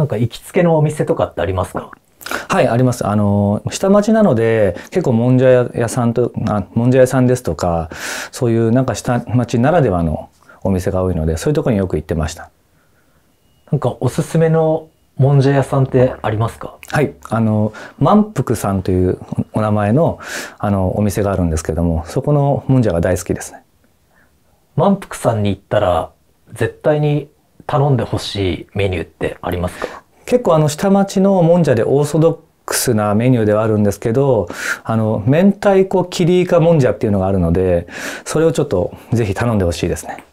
なんか行きつけのお店とかってありますかはい、あります。あの、下町なので、結構もんじゃ屋さんと、あもんじゃ屋さんですとか、そういうなんか下町ならではのお店が多いので、そういうとこによく行ってました。なんかおすすめのもんじゃ屋さんってありますかはい、あの、満腹さんというお名前の、あの、お店があるんですけども、そこのもんじゃが大好きですね。満腹さんに行ったら、絶対に頼んでほしいメニューってありますか結構あの下町のもんじゃでオーソドックスなメニューではあるんですけど、あの、明太子切りイカもんじゃっていうのがあるので、それをちょっとぜひ頼んでほしいですね。